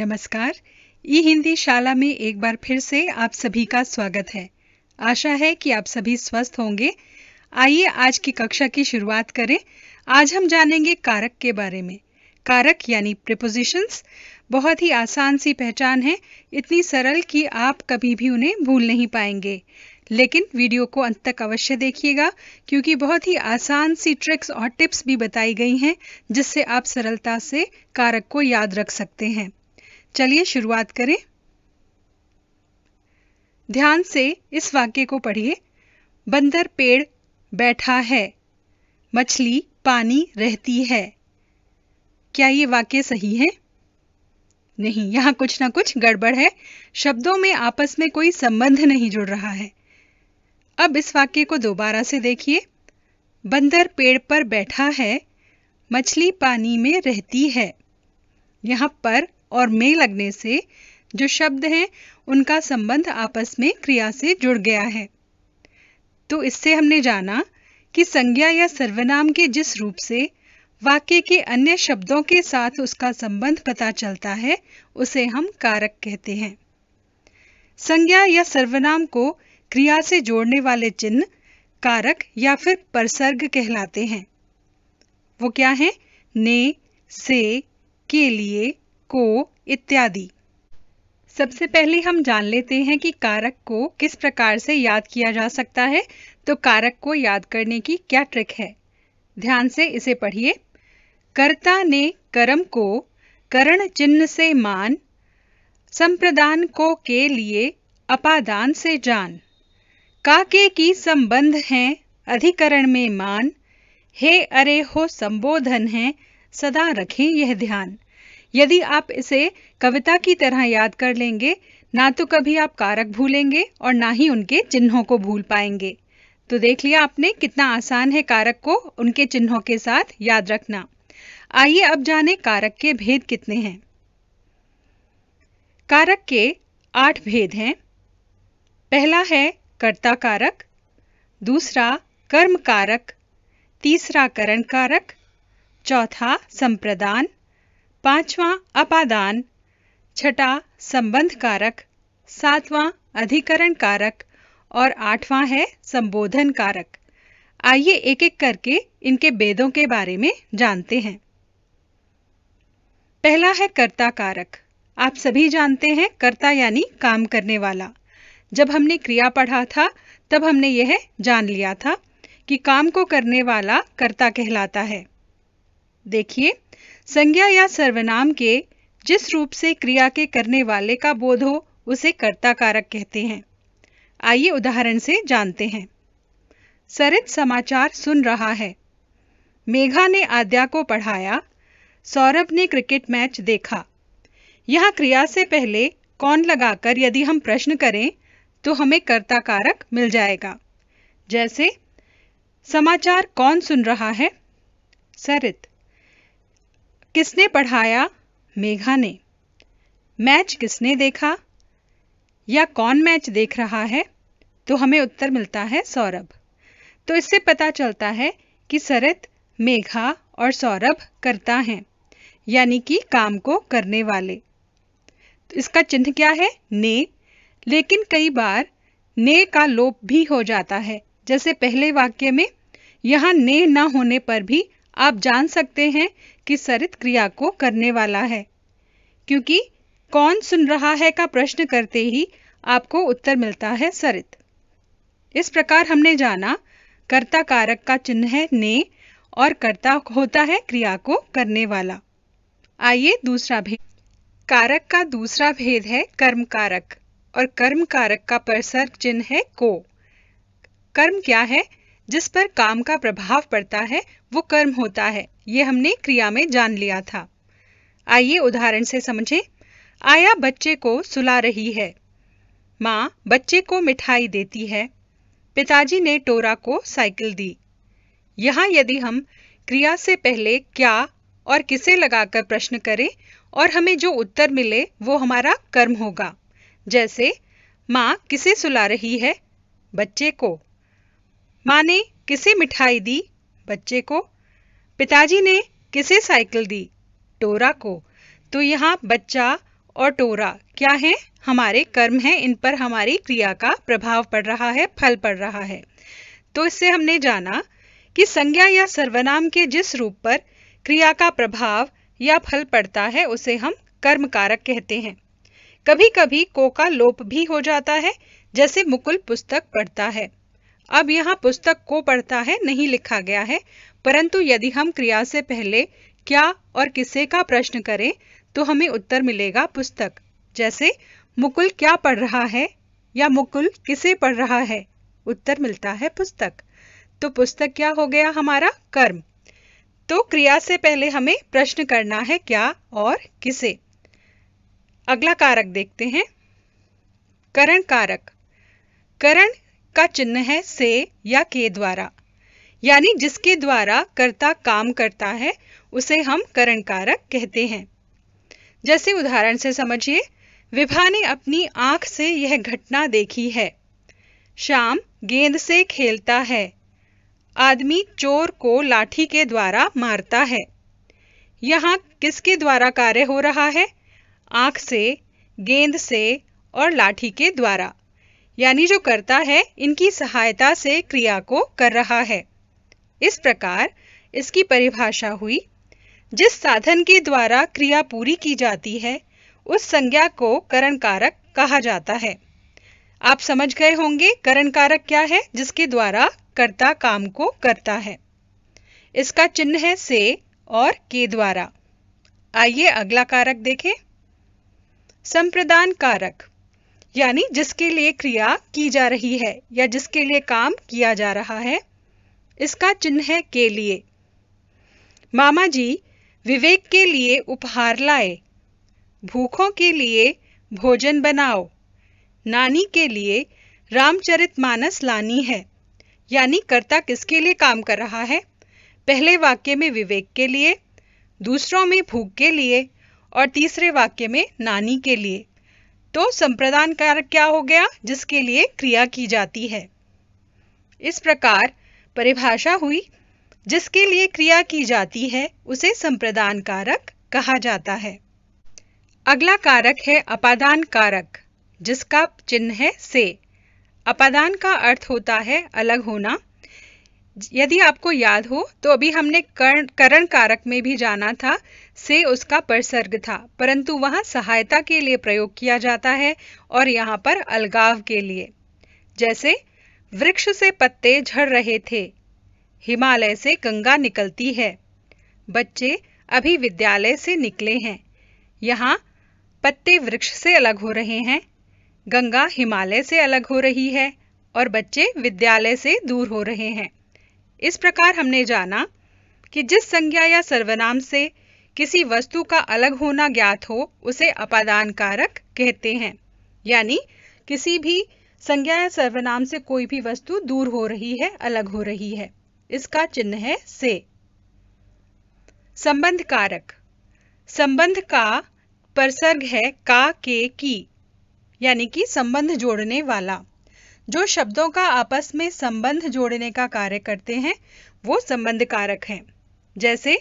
नमस्कार ई हिंदी शाला में एक बार फिर से आप सभी का स्वागत है आशा है कि आप सभी स्वस्थ होंगे आइए आज की कक्षा की शुरुआत करें आज हम जानेंगे कारक के बारे में कारक यानी प्रिपोजिशंस बहुत ही आसान सी पहचान है इतनी सरल कि आप कभी भी उन्हें भूल नहीं पाएंगे लेकिन वीडियो को अंत तक अवश्य देखिएगा क्योंकि बहुत ही आसान सी ट्रिक्स और टिप्स भी बताई गई हैं जिससे आप सरलता से कारक को याद रख सकते हैं चलिए शुरुआत करें ध्यान से इस वाक्य को पढ़िए बंदर पेड़ बैठा है मछली पानी रहती है क्या ये वाक्य सही है नहीं यहाँ कुछ ना कुछ गड़बड़ है शब्दों में आपस में कोई संबंध नहीं जुड़ रहा है अब इस वाक्य को दोबारा से देखिए बंदर पेड़ पर बैठा है मछली पानी में रहती है यहां पर और मे लगने से जो शब्द हैं उनका संबंध आपस में क्रिया से जुड़ गया है तो इससे हमने जाना कि संज्ञा या सर्वनाम के जिस रूप से वाक्य के अन्य शब्दों के साथ उसका संबंध पता चलता है उसे हम कारक कहते हैं संज्ञा या सर्वनाम को क्रिया से जोड़ने वाले चिन्ह कारक या फिर परसर्ग कहलाते हैं वो क्या है ने से के लिए को इत्यादि सबसे पहले हम जान लेते हैं कि कारक को किस प्रकार से याद किया जा सकता है तो कारक को याद करने की क्या ट्रिक है ध्यान से इसे पढ़िए कर्ता ने कर्म को करण चिन्ह से मान संप्रदान को के लिए अपादान से जान काके की संबंध है अधिकरण में मान हे अरे हो संबोधन है सदा रखें यह ध्यान यदि आप इसे कविता की तरह याद कर लेंगे ना तो कभी आप कारक भूलेंगे और ना ही उनके चिन्हों को भूल पाएंगे तो देख लिया आपने कितना आसान है कारक को उनके चिन्हों के साथ याद रखना आइए अब जाने कारक के भेद कितने हैं कारक के आठ भेद हैं पहला है कर्ता कारक दूसरा कर्म कारक तीसरा करण कारक चौथा संप्रदान पांचवा अपादान छठा संबंध कारक सातवां अधिकरण कारक और आठवां है संबोधन कारक आइए एक एक करके इनके वेदों के बारे में जानते हैं पहला है कर्ता कारक आप सभी जानते हैं कर्ता यानी काम करने वाला जब हमने क्रिया पढ़ा था तब हमने यह जान लिया था कि काम को करने वाला कर्ता कहलाता है देखिए संज्ञा या सर्वनाम के जिस रूप से क्रिया के करने वाले का बोध हो उसे कर्ता कारक कहते हैं आइए उदाहरण से जानते हैं सरित समाचार सुन रहा है मेघा ने आद्या को पढ़ाया सौरभ ने क्रिकेट मैच देखा यह क्रिया से पहले कौन लगाकर यदि हम प्रश्न करें तो हमें कर्ता कारक मिल जाएगा जैसे समाचार कौन सुन रहा है सरित किसने पढ़ाया मेघा ने मैच किसने देखा या कौन मैच देख रहा है तो हमें उत्तर मिलता है सौरभ तो इससे पता चलता है कि सरित मेघा और सौरभ करता हैं यानी कि काम को करने वाले तो इसका चिन्ह क्या है ने लेकिन कई बार ने का लोप भी हो जाता है जैसे पहले वाक्य में यहां ने ना होने पर भी आप जान सकते हैं की सरित क्रिया को करने वाला है क्योंकि कौन सुन रहा है का प्रश्न करते ही आपको उत्तर मिलता है सरित इस प्रकार हमने जाना कर्ता कारक का चिन्ह है ने और कर्ता होता है क्रिया को करने वाला आइए दूसरा भेद कारक का दूसरा भेद है कर्म कारक और कर्म कारक का परिसर चिन्ह है को कर्म क्या है जिस पर काम का प्रभाव पड़ता है वो कर्म होता है ये हमने क्रिया में जान लिया था आइए उदाहरण से समझे आया बच्चे को सुला रही है माँ बच्चे को मिठाई देती है पिताजी ने टोरा को साइकिल दी यहाँ यदि हम क्रिया से पहले क्या और किसे लगाकर प्रश्न करें और हमें जो उत्तर मिले वो हमारा कर्म होगा जैसे माँ किसे सुला रही है बच्चे को माँ ने किसे मिठाई दी बच्चे को पिताजी ने किसे साइकिल दी टोरा को तो यहाँ बच्चा और टोरा क्या है हमारे कर्म हैं इन पर हमारी क्रिया का प्रभाव पड़ रहा है फल पड़ रहा है तो इससे हमने जाना कि संज्ञा या सर्वनाम के जिस रूप पर क्रिया का प्रभाव या फल पड़ता है उसे हम कर्म कारक कहते हैं कभी कभी को का लोप भी हो जाता है जैसे मुकुल पुस्तक पढ़ता है अब यहाँ पुस्तक को पढ़ता है नहीं लिखा गया है परंतु यदि हम क्रिया से पहले क्या और किसे का प्रश्न करें तो हमें उत्तर मिलेगा पुस्तक जैसे मुकुल क्या पढ़ रहा है या मुकुल किसे पढ़ रहा है उत्तर मिलता है पुस्तक तो पुस्तक क्या हो गया हमारा कर्म तो क्रिया से पहले हमें प्रश्न करना है क्या और किसे अगला कारक देखते हैं करण कारक करण का चिन्ह है से या के द्वारा यानी जिसके द्वारा कर्ता काम करता है उसे हम करण कारक कहते हैं जैसे उदाहरण से समझिए विभा ने अपनी आंख से यह घटना देखी है शाम गेंद से खेलता है आदमी चोर को लाठी के द्वारा मारता है यहाँ किसके द्वारा कार्य हो रहा है आंख से गेंद से और लाठी के द्वारा यानी जो करता है इनकी सहायता से क्रिया को कर रहा है इस प्रकार इसकी परिभाषा हुई जिस साधन के द्वारा क्रिया पूरी की जाती है उस संज्ञा को करण कारक कहा जाता है आप समझ गए होंगे करण कारक क्या है जिसके द्वारा कर्ता काम को करता है इसका चिन्ह है से और के द्वारा आइए अगला कारक देखें संप्रदान कारक यानी जिसके लिए क्रिया की जा रही है या जिसके लिए काम किया जा रहा है इसका चिन्ह है के लिए मामा जी विवेक के लिए उपहार लाए भूखों के लिए भोजन बनाओ नानी के लिए रामचरित मानस लानी है यानी कर्ता किसके लिए काम कर रहा है पहले वाक्य में विवेक के लिए दूसरों में भूख के लिए और तीसरे वाक्य में नानी के लिए तो संप्रदान कारक क्या हो गया जिसके लिए क्रिया की जाती है इस प्रकार परिभाषा हुई जिसके लिए क्रिया की जाती है उसे संप्रदान कारक कहा जाता है अगला कारक है अपादान कारक जिसका चिन्ह है से अपादान का अर्थ होता है अलग होना यदि आपको याद हो तो अभी हमने करण करण कारक में भी जाना था से उसका परसर्ग था परंतु वह सहायता के लिए प्रयोग किया जाता है और यहाँ पर अलगाव के लिए जैसे वृक्ष से पत्ते झड़ रहे थे हिमालय से गंगा निकलती है बच्चे अभी विद्यालय से निकले हैं यहाँ पत्ते वृक्ष से अलग हो रहे हैं गंगा हिमालय से अलग हो रही है और बच्चे विद्यालय से दूर हो रहे हैं इस प्रकार हमने जाना कि जिस संज्ञा या सर्वनाम से किसी वस्तु का अलग होना ज्ञात हो उसे अपादान कारक कहते हैं यानी किसी भी संज्ञा या सर्वनाम से कोई भी वस्तु दूर हो रही है अलग हो रही है इसका चिन्ह है से संबंध कारक संबंध का परसर्ग है का के की यानी कि संबंध जोड़ने वाला जो शब्दों का आपस में संबंध जोड़ने का कार्य करते हैं वो संबंध कारक हैं जैसे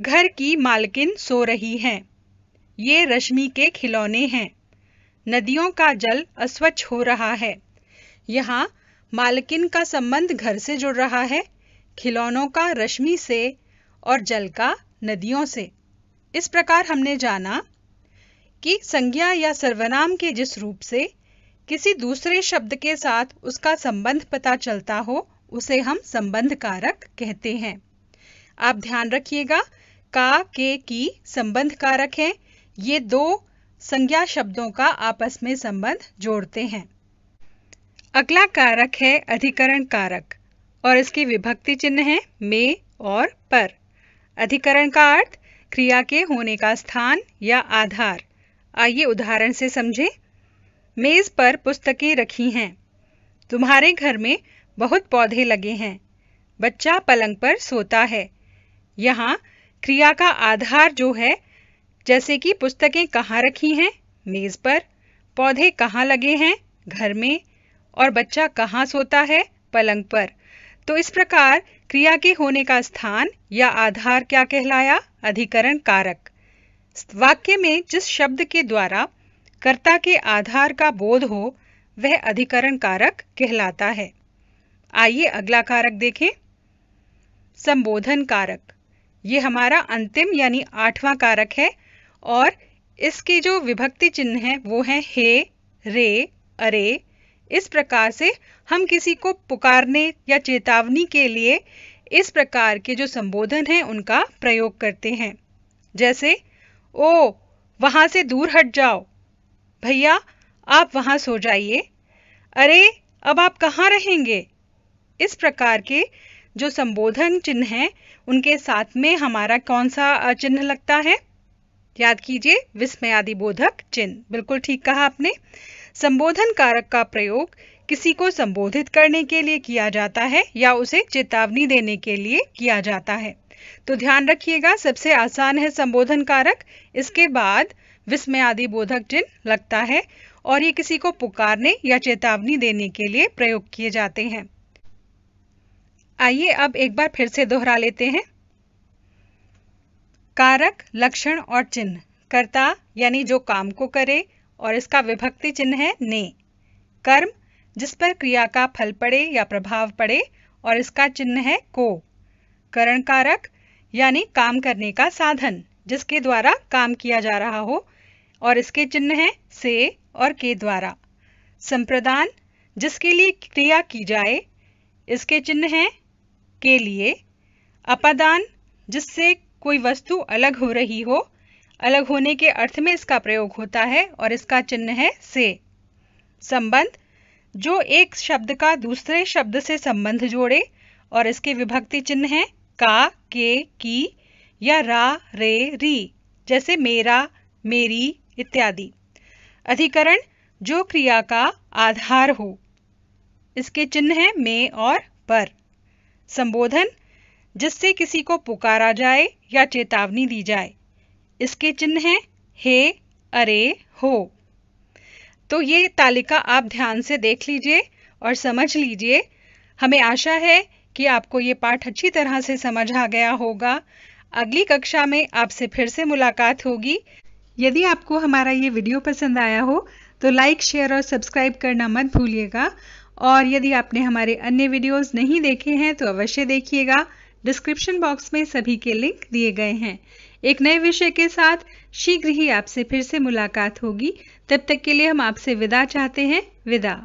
घर की मालकिन सो रही हैं ये रश्मि के खिलौने हैं नदियों का जल अस्वच्छ हो रहा है यहाँ मालकिन का संबंध घर से जुड़ रहा है खिलौनों का रश्मि से और जल का नदियों से इस प्रकार हमने जाना कि संज्ञा या सर्वनाम के जिस रूप से किसी दूसरे शब्द के साथ उसका संबंध पता चलता हो उसे हम संबंध कारक कहते हैं आप ध्यान रखिएगा का के की संबंध कारक है ये दो संज्ञा शब्दों का आपस में संबंध जोड़ते हैं अगला कारक है अधिकरण कारक और इसकी विभक्ति चिन्ह है मे और पर अधिकरण का अर्थ क्रिया के होने का स्थान या आधार आइए उदाहरण से समझे मेज पर पुस्तकें रखी हैं तुम्हारे घर में बहुत पौधे लगे हैं बच्चा पलंग पर सोता है यहाँ क्रिया का आधार जो है जैसे कि पुस्तकें कहाँ रखी हैं मेज़ पर पौधे कहाँ लगे हैं घर में और बच्चा कहाँ सोता है पलंग पर तो इस प्रकार क्रिया के होने का स्थान या आधार क्या कहलाया अधिकरण कारक वाक्य में जिस शब्द के द्वारा कर्ता के आधार का बोध हो वह अधिकरण कारक कहलाता है आइए अगला कारक देखें संबोधन कारक ये हमारा अंतिम यानी आठवां कारक है और इसकी जो विभक्ति चिन्ह है वो है हे रे अरे इस प्रकार से हम किसी को पुकारने या चेतावनी के लिए इस प्रकार के जो संबोधन हैं उनका प्रयोग करते हैं जैसे ओ वहाँ से दूर हट जाओ भैया आप वहाँ सो जाइए अरे अब आप कहाँ रहेंगे इस प्रकार के जो संबोधन चिन्ह हैं उनके साथ में हमारा कौन सा चिन्ह लगता है याद कीजिए विस्मयादि बोधक चिन्ह बिल्कुल ठीक कहा आपने संबोधन कारक का प्रयोग किसी को संबोधित करने के लिए किया जाता है या उसे चेतावनी देने के लिए किया जाता है तो ध्यान रखिएगा सबसे आसान है संबोधन कारक इसके बाद विस्मयादि बोधक चिन्ह लगता है और ये किसी को पुकारने या चेतावनी देने के लिए प्रयोग किए जाते हैं आइए अब एक बार फिर से दोहरा लेते हैं कारक लक्षण और चिन्ह कर्ता यानी जो काम को करे और इसका विभक्ति चिन्ह है ने कर्म जिस पर क्रिया का फल पड़े या प्रभाव पड़े और इसका चिन्ह है को करण कारक यानी काम करने का साधन जिसके द्वारा काम किया जा रहा हो और इसके चिन्ह है से और के द्वारा संप्रदान जिसके लिए क्रिया की जाए इसके चिन्ह है के लिए अपदान जिससे कोई वस्तु अलग हो रही हो अलग होने के अर्थ में इसका प्रयोग होता है और इसका चिन्ह है से संबंध जो एक शब्द का दूसरे शब्द से संबंध जोड़े और इसके विभक्ति चिन्ह है का के की या रा रे री जैसे मेरा मेरी इत्यादि अधिकरण जो क्रिया का आधार हो इसके चिन्ह है में और पर संबोधन जिससे किसी को पुकारा जाए या चेतावनी दी जाए इसके चिन्ह हैं हे अरे हो तो ये तालिका आप ध्यान से देख लीजिए और समझ लीजिए हमें आशा है कि आपको ये पाठ अच्छी तरह से समझ आ गया होगा अगली कक्षा में आपसे फिर से मुलाकात होगी यदि आपको हमारा ये वीडियो पसंद आया हो तो लाइक शेयर और सब्सक्राइब करना मत भूलिएगा और यदि आपने हमारे अन्य वीडियोस नहीं देखे हैं तो अवश्य देखिएगा डिस्क्रिप्शन बॉक्स में सभी के लिंक दिए गए हैं एक नए विषय के साथ शीघ्र ही आपसे फिर से मुलाकात होगी तब तक के लिए हम आपसे विदा चाहते हैं विदा